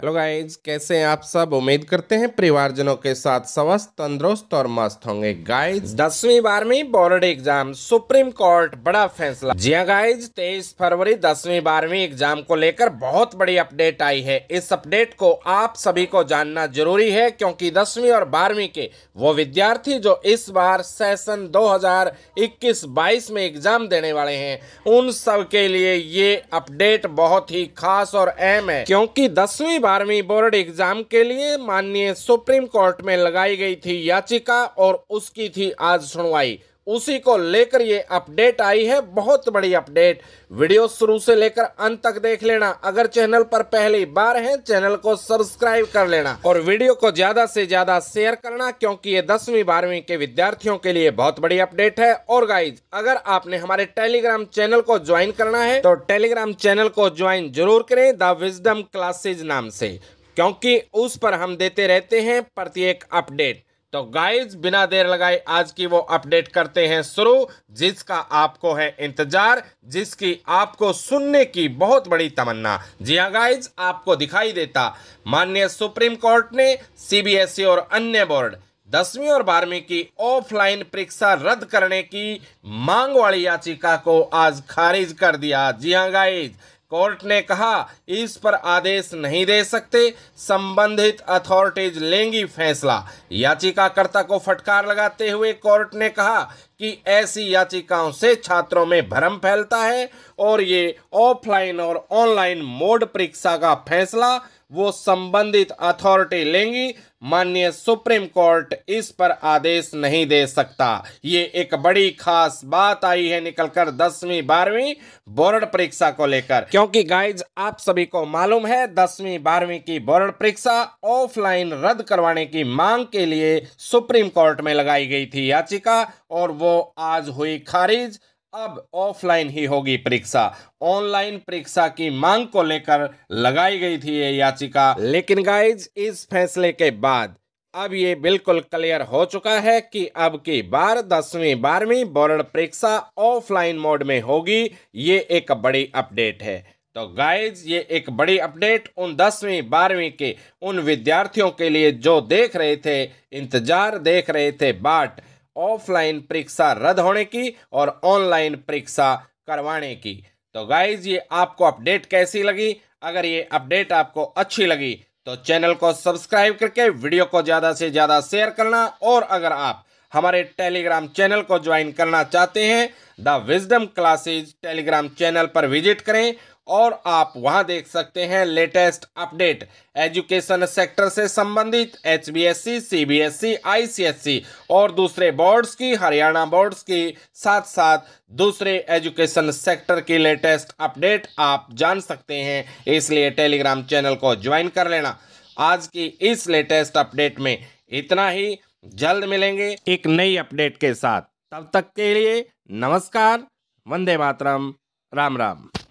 hello guys कैसे हैं आप सब उम्मीद करते हैं परिवारजनों के साथ स्वस्थ तंदुरुस्त और मस्त होंगे गाइज दसवीं बारहवीं बोर्ड एग्जाम सुप्रीम कोर्ट बड़ा फैसला जी हाँ गाइज तेईस फरवरी दसवीं बारहवीं एग्जाम को लेकर बहुत बड़ी अपडेट आई है इस अपडेट को आप सभी को जानना जरूरी है क्योंकि दसवीं और बारहवीं के वो विद्यार्थी जो इस बार सेशन दो हजार में एग्जाम देने वाले हैं उन सब के लिए ये अपडेट बहुत ही खास और अहम है क्योंकि दसवीं बारहवीं बोर्ड एग्जाम के लिए माननीय सुप्रीम कोर्ट में लगाई गई थी याचिका और उसकी थी आज सुनवाई उसी को लेकर ये अपडेट आई है बहुत बड़ी अपडेट वीडियो शुरू से लेकर अंत तक देख लेना अगर चैनल पर पहली बार है चैनल को सब्सक्राइब कर लेना और वीडियो को ज्यादा से ज्यादा शेयर करना क्योंकि ये दसवीं बारहवीं के विद्यार्थियों के लिए बहुत बड़ी अपडेट है और गाइज अगर आपने हमारे टेलीग्राम चैनल को ज्वाइन करना है तो टेलीग्राम चैनल को ज्वाइन जरूर करें द विजडम क्लासेज नाम से क्योंकि उस पर हम देते रहते हैं प्रत्येक अपडेट तो गाइस बिना देर लगाए आज की वो अपडेट करते हैं शुरू जिसका आपको है इंतजार जिसकी आपको सुनने की बहुत बड़ी तमन्ना जी हाँ गाइस आपको दिखाई देता माननीय सुप्रीम कोर्ट ने सीबीएसई e और अन्य बोर्ड दसवीं और बारहवीं की ऑफलाइन परीक्षा रद्द करने की मांग वाली याचिका को आज खारिज कर दिया जी हाँ गाइज कोर्ट ने कहा इस पर आदेश नहीं दे सकते संबंधित अथॉरिटीज लेंगी फैसला याचिकाकर्ता को फटकार लगाते हुए कोर्ट ने कहा कि ऐसी याचिकाओं से छात्रों में भ्रम फैलता है और ये ऑफलाइन और ऑनलाइन मोड परीक्षा का फैसला वो संबंधित अथॉरिटी लेंगी माननीय सुप्रीम कोर्ट इस पर आदेश नहीं दे सकता ये एक बड़ी खास बात आई है निकलकर दसवीं बारहवीं बोर्ड परीक्षा को लेकर क्योंकि गाइज आप सभी को मालूम है दसवीं बारहवीं की बोर्ड परीक्षा ऑफलाइन रद्द करवाने की मांग के लिए सुप्रीम कोर्ट में लगाई गई थी याचिका और वो आज हुई खारिज अब ऑफलाइन ही होगी परीक्षा ऑनलाइन परीक्षा की मांग को लेकर लगाई गई थी ये याचिका लेकिन गाइज इस फैसले के बाद अब ये बिल्कुल क्लियर हो चुका है कि अब की बार दसवीं बारहवीं बोर्ड परीक्षा ऑफलाइन मोड में होगी ये एक बड़ी अपडेट है तो गाइज ये एक बड़ी अपडेट उन दसवीं बारहवीं के उन विद्यार्थियों के लिए जो देख रहे थे इंतजार देख रहे थे बाट ऑफलाइन परीक्षा रद्द होने की और ऑनलाइन परीक्षा करवाने की तो गाइज ये आपको अपडेट कैसी लगी अगर ये अपडेट आपको अच्छी लगी तो चैनल को सब्सक्राइब करके वीडियो को ज़्यादा से ज़्यादा शेयर करना और अगर आप हमारे टेलीग्राम चैनल को ज्वाइन करना चाहते हैं the wisdom classes Telegram channel पर विजिट करें और आप वहां देख सकते हैं लेटेस्ट अपडेट एजुकेशन सेक्टर से संबंधित H B S C C B S C I C S C और दूसरे बोर्ड्स की हरियाणा बोर्ड्स की साथ साथ दूसरे एजुकेशन सेक्टर की लेटेस्ट अपडेट आप जान सकते हैं इसलिए टेलीग्राम चैनल को ज्वाइन कर लेना आज की इस लेटेस्ट अपडेट में इतना ही जल्द मिलेंगे एक नई अपडेट के साथ तब तक के लिए नमस्कार वंदे मातरम राम राम